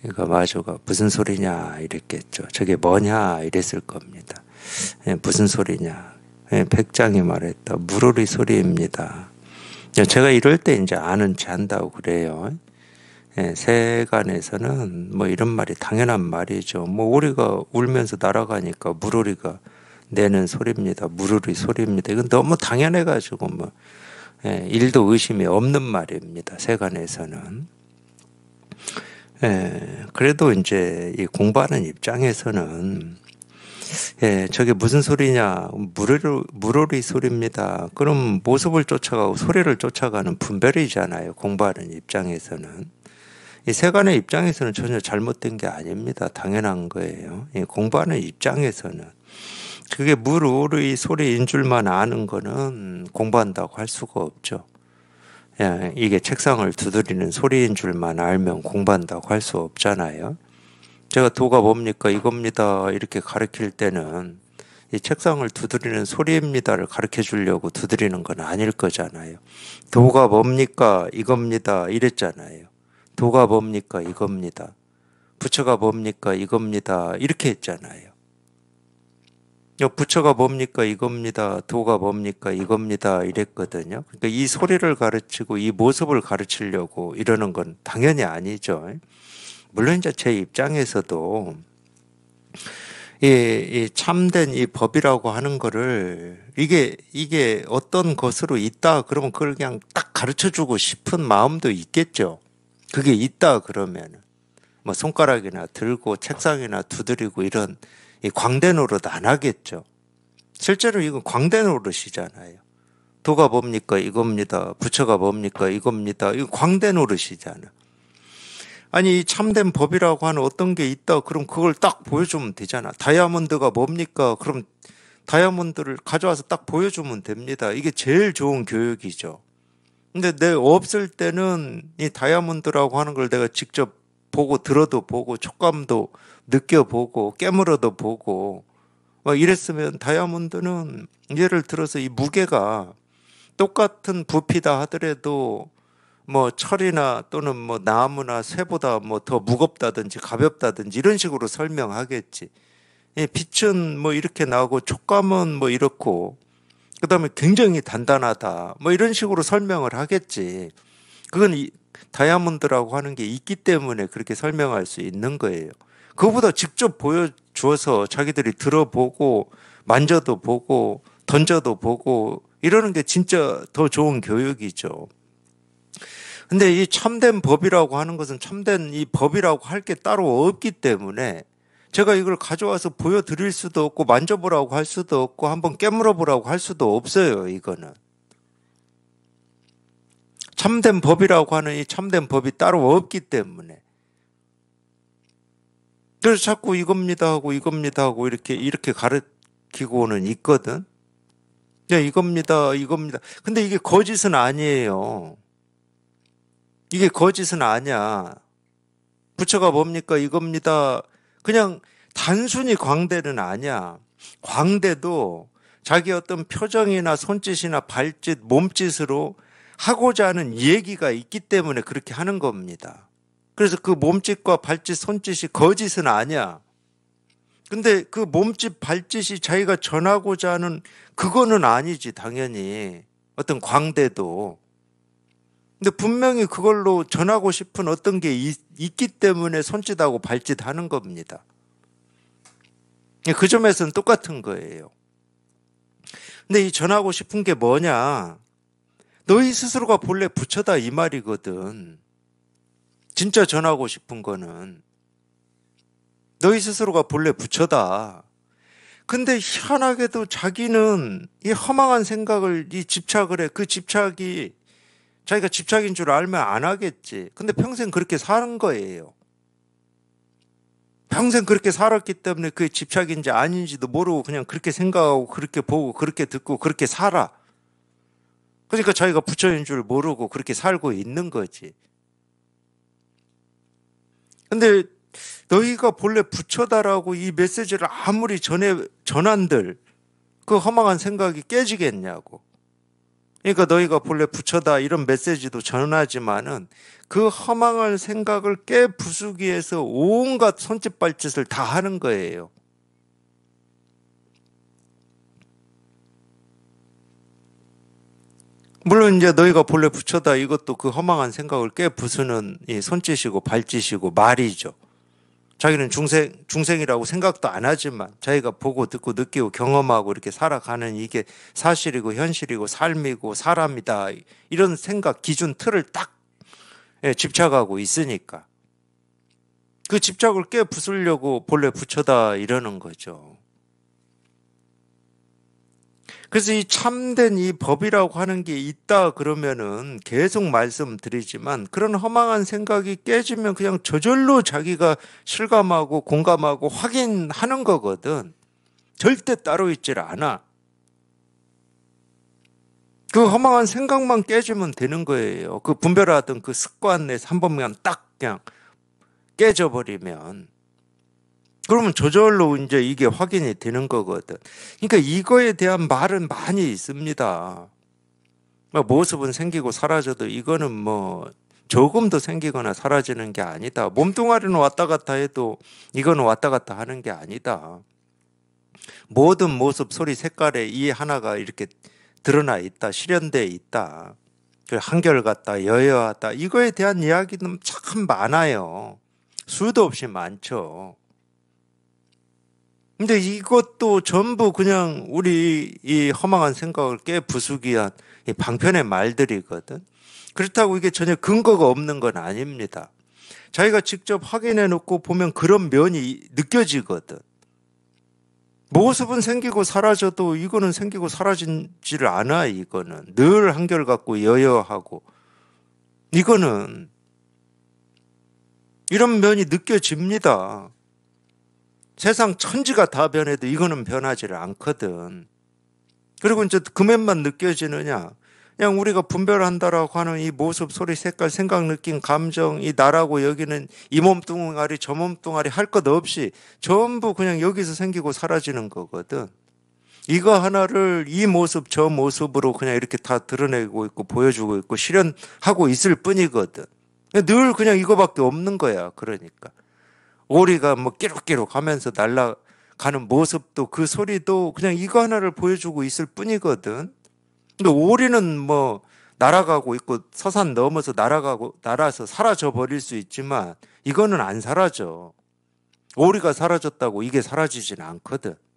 그러니까 마조가 무슨 소리냐 이랬겠죠. 저게 뭐냐 이랬을 겁니다. 예, 무슨 소리냐. 예, 백장이 말했다. 무로리 소리입니다. 예, 제가 이럴 때 이제 아는 체한다고 그래요. 예, 세간에서는 뭐 이런 말이 당연한 말이죠. 뭐우리가 울면서 날아가니까 무로리가 내는 소리입니다. 무오리 소리입니다. 이건 너무 당연해가지고 뭐 예, 일도 의심이 없는 말입니다. 세간에서는. 예, 그래도 이제 이 공부하는 입장에서는 예, 저게 무슨 소리냐? 물로리 무로리 소리입니다. 그럼 모습을 쫓아가고 소리를 쫓아가는 분별이잖아요. 공부하는 입장에서는. 이 세간의 입장에서는 전혀 잘못된 게 아닙니다. 당연한 거예요. 예, 공부하는 입장에서는. 그게 무로리 소리인 줄만 아는 거는 공부한다고 할 수가 없죠. 예, 이게 책상을 두드리는 소리인 줄만 알면 공부한다고 할 수 없잖아요. 제가 도가 뭡니까 이겁니다 이렇게 가르칠 때는 이 책상을 두드리는 소리입니다를 가르쳐 주려고 두드리는 건 아닐 거잖아요. 도가 뭡니까 이겁니다 이랬잖아요. 도가 뭡니까 이겁니다. 부처가 뭡니까 이겁니다 이렇게 했잖아요. 부처가 뭡니까 이겁니다. 도가 뭡니까 이겁니다. 이랬거든요. 그러니까 이 소리를 가르치고 이 모습을 가르치려고 이러는 건 당연히 아니죠. 물론 이제 제 입장에서도 이, 이 참된 이 법이라고 하는 거를 이게 이게 어떤 것으로 있다 그러면 그걸 그냥 딱 가르쳐 주고 싶은 마음도 있겠죠. 그게 있다 그러면 뭐 손가락이나 들고 책상이나 두드리고 이런 이 광대 노릇 안 하겠죠. 실제로 이건 광대 노릇이잖아요. 도가 뭡니까? 이겁니다. 부처가 뭡니까? 이겁니다. 이거 광대 노릇이잖아. 아니, 이 참된 법이라고 하는 어떤 게 있다. 그럼 그걸 딱 보여주면 되잖아. 다이아몬드가 뭡니까? 그럼 다이아몬드를 가져와서 딱 보여주면 됩니다. 이게 제일 좋은 교육이죠. 근데 내 없을 때는 이 다이아몬드라고 하는 걸 내가 직접 보고 들어도 보고 촉감도 느껴보고 깨물어도 보고 막 이랬으면 다이아몬드는 예를 들어서 이 무게가 똑같은 부피다 하더라도 뭐 철이나 또는 뭐 나무나 쇠보다 뭐 더 무겁다든지 가볍다든지 이런 식으로 설명하겠지. 예, 빛은 뭐 이렇게 나오고 촉감은 뭐 이렇고 그다음에 굉장히 단단하다 뭐 이런 식으로 설명을 하겠지. 그건 이, 다이아몬드라고 하는 게 있기 때문에 그렇게 설명할 수 있는 거예요. 그보다 직접 보여주서 자기들이 들어보고 만져도 보고 던져도 보고 이러는 게 진짜 더 좋은 교육이죠. 근데 이 참된 법이라고 하는 것은 참된 이 법이라고 할 게 따로 없기 때문에 제가 이걸 가져와서 보여드릴 수도 없고 만져보라고 할 수도 없고 한번 깨물어 보라고 할 수도 없어요, 이거는. 참된 법이라고 하는 이 참된 법이 따로 없기 때문에 그래서 자꾸 이겁니다 하고 이겁니다 하고 이렇게 이렇게 가르치고는 있거든. 야 이겁니다 이겁니다. 근데 이게 거짓은 아니에요. 이게 거짓은 아니야. 부처가 뭡니까 이겁니다. 그냥 단순히 광대는 아니야. 광대도 자기 어떤 표정이나 손짓이나 발짓, 몸짓으로 하고자 하는 얘기가 있기 때문에 그렇게 하는 겁니다. 그래서 그 몸짓과 발짓, 손짓이 거짓은 아니야. 근데 그 몸짓, 발짓이 자기가 전하고자 하는 그거는 아니지, 당연히. 어떤 광대도. 근데 분명히 그걸로 전하고 싶은 어떤 게 있, 기 때문에 손짓하고 발짓하는 겁니다. 그 점에서는 똑같은 거예요. 근데 이 전하고 싶은 게 뭐냐? 너희 스스로가 본래 부처다 이 말이거든. 진짜 전하고 싶은 거는 너희 스스로가 본래 부처다. 근데 희한하게도 자기는 이 허망한 생각을 이 집착을 해. 그 집착이 자기가 집착인 줄 알면 안 하겠지. 근데 평생 그렇게 사는 거예요. 평생 그렇게 살았기 때문에 그게 집착인지 아닌지도 모르고 그냥 그렇게 생각하고 그렇게 보고 그렇게 듣고 그렇게 살아. 그러니까 자기가 부처인 줄 모르고 그렇게 살고 있는 거지. 근데 너희가 본래 부처다라고 이 메시지를 아무리 전해 전한들 그 허망한 생각이 깨지겠냐고. 그러니까 너희가 본래 부처다 이런 메시지도 전하지만은 그 허망한 생각을 깨 부수기 위해서 온갖 손짓 발짓을 다 하는 거예요. 물론 이제 너희가 본래 부처다 이것도 그 허망한 생각을 깨 부수는 손짓이고 발짓이고 말이죠. 자기는 중생 중생이라고 생각도 안 하지만 자기가 보고 듣고 느끼고 경험하고 이렇게 살아가는 이게 사실이고 현실이고 삶이고 사람이다 이런 생각 기준 틀을 딱 예, 집착하고 있으니까 그 집착을 깨 부수려고 본래 부처다 이러는 거죠. 그래서 이 참된 이 법이라고 하는 게 있다 그러면은 계속 말씀드리지만 그런 허망한 생각이 깨지면 그냥 저절로 자기가 실감하고 공감하고 확인하는 거거든. 절대 따로 있질 않아. 그 허망한 생각만 깨지면 되는 거예요. 그 분별하던 그 습관에서 내한 번만 딱 그냥 깨져버리면. 그러면 저절로 이제 이게 확인이 되는 거거든. 그러니까 이거에 대한 말은 많이 있습니다. 뭐 모습은 생기고 사라져도 이거는 뭐 조금도 생기거나 사라지는 게 아니다. 몸뚱아리는 왔다 갔다 해도 이거는 왔다 갔다 하는 게 아니다. 모든 모습, 소리, 색깔에 이 하나가 이렇게 드러나 있다, 실현돼 있다. 그 한결같다, 여여하다. 이거에 대한 이야기는 참 많아요. 수도 없이 많죠. 근데 이것도 전부 그냥 우리 이 허망한 생각을 깨 부수기 위한 방편의 말들이거든. 그렇다고 이게 전혀 근거가 없는 건 아닙니다. 자기가 직접 확인해 놓고 보면 그런 면이 느껴지거든. 모습은 생기고 사라져도 이거는 생기고 사라지지를 않아, 이거는. 늘 한결같고 여여하고. 이거는 이런 면이 느껴집니다. 세상 천지가 다 변해도 이거는 변하지를 않거든. 그리고 이제 금액만 그 느껴지느냐? 그냥 우리가 분별한다라고 하는 이 모습, 소리, 색깔, 생각, 느낌, 감정, 이 나라고 여기는 이 몸뚱아리, 저 몸뚱아리 할 것 없이 전부 그냥 여기서 생기고 사라지는 거거든. 이거 하나를 이 모습, 저 모습으로 그냥 이렇게 다 드러내고 있고 보여주고 있고 실현하고 있을 뿐이거든. 늘 그냥 이거밖에 없는 거야. 그러니까. 오리가 뭐 끼룩끼룩 하면서 날라가는 모습도 그 소리도 그냥 이거 하나를 보여주고 있을 뿐이거든. 근데 오리는 뭐 날아가고 있고 서산 넘어서 날아가고 날아서 사라져 버릴 수 있지만 이거는 안 사라져. 오리가 사라졌다고 이게 사라지진 않거든.